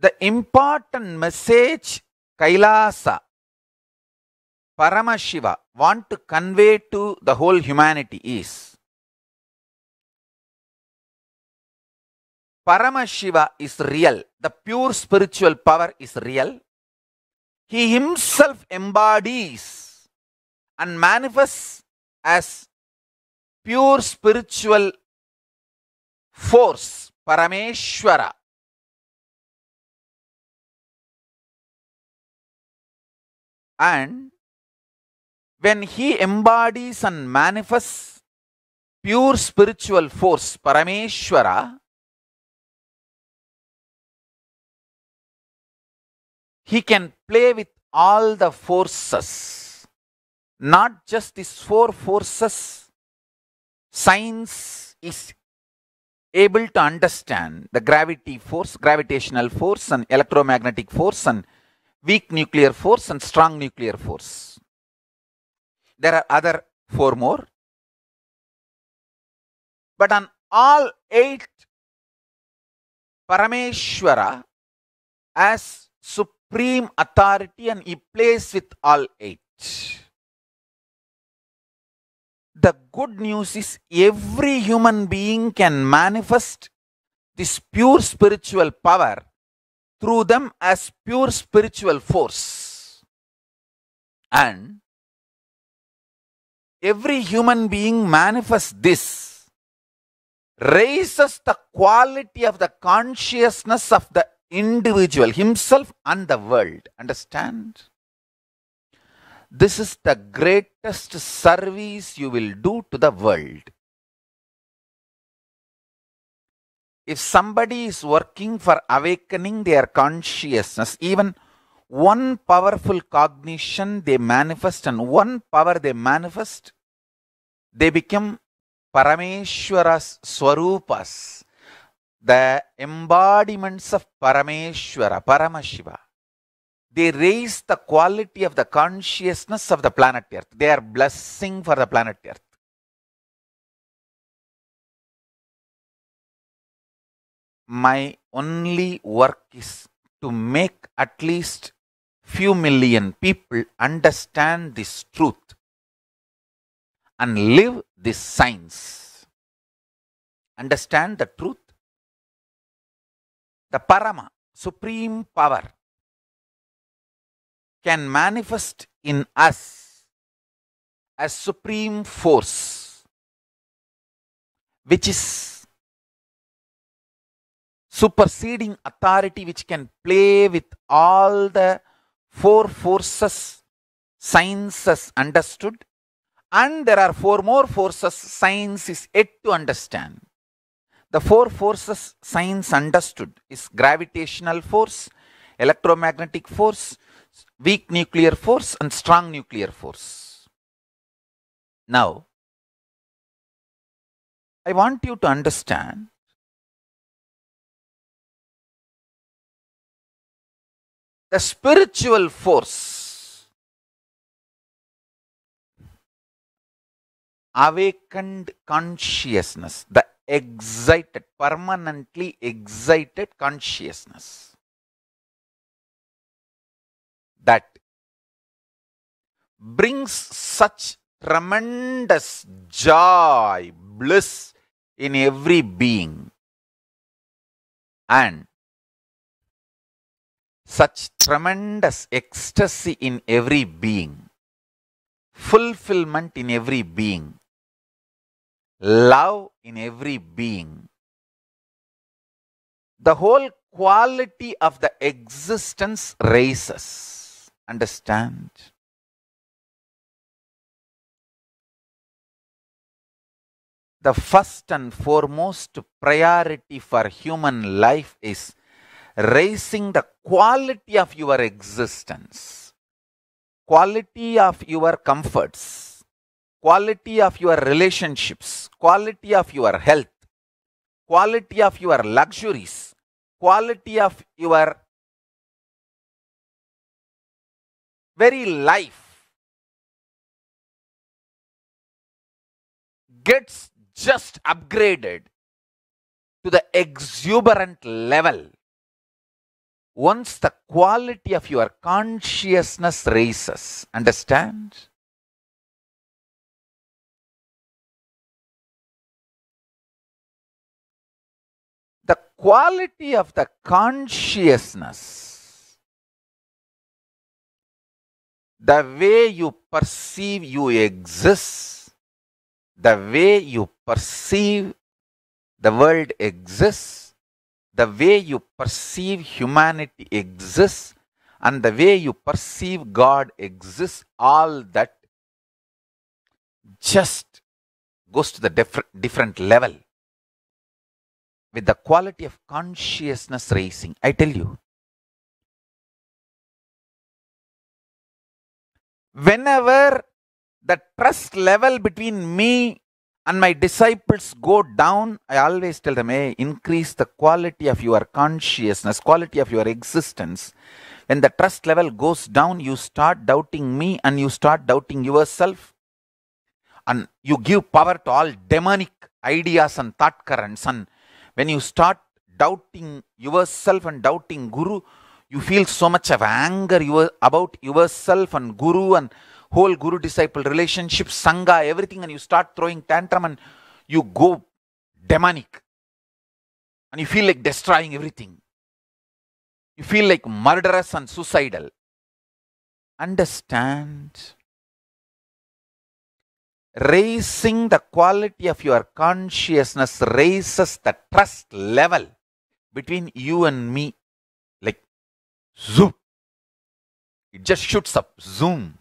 the important message Kailasa, Paramashiva want to convey to the whole humanity is Paramashiva is real, the pure spiritual power is real. He himself embodies and manifests as pure spiritual force, Parameshwara. And when he embodies and manifests pure spiritual force, Parameshwara, he can play with all the forces, not just these four forces. Science is able to understand the gravity force, gravitational force, and electromagnetic force, and weak nuclear force and strong nuclear force. There are other four more. But on all eight, Parameshwara as supreme authority and he plays with all eight. The good news is every human being can manifest this pure spiritual power through them as pure spiritual force. And every human being manifests this, raises the quality of the consciousness of the individual, himself and the world. Understand? This is the greatest service you will do to the world. if somebody is working for awakening their consciousness, even one powerful cognition they manifest and one power they manifest, they become Parameshwaras, Swarupas, the embodiments of Parameshwara, Paramashiva. They raise the quality of the consciousness of the planet Earth. They are blessing for the planet Earth. my only work is to make at least few million people understand this truth and live this science understand the truth the parama supreme power can manifest in us as supreme force which is superseding authority which can play with all the four forces, sciences understood, and there are four more forces science is yet to understand. The four forces science understood is gravitational force, electromagnetic force, weak nuclear force, and strong nuclear force. Now, I want you to understand the spiritual force awakened consciousness the excited permanently excited consciousness that brings such tremendous joy bliss in every being and such tremendous ecstasy in every being, fulfillment in every being, love in every being. The whole quality of the existence raises. Understand? The first and foremost priority for human life is raising the quality of your existence, quality of your comforts, quality of your relationships, quality of your health, quality of your luxuries, quality of your very life gets just upgraded to the exuberant level once the quality of your consciousness raises, understand? The quality of the consciousness, the way you perceive you exist, the way you perceive the world exists, the way you perceive humanity exists and the way you perceive God exists, all that just goes to the different, level with the quality of consciousness raising. I tell you, whenever the trust level between me and my disciples go down. I always tell them, hey, increase the quality of your consciousness, quality of your existence. When the trust level goes down, you start doubting me and you start doubting yourself. And you give power to all demonic ideas and thought currents. And when you start doubting yourself and doubting Guru, you feel so much of anger about yourself and Guru and whole guru disciple relationship, Sangha, everything, and you start throwing tantrum and you go demonic. And you feel like destroying everything. You feel like murderous and suicidal. Understand. Raising the quality of your consciousness raises the trust level between you and me. Like, zoom. It just shoots up. Zoom.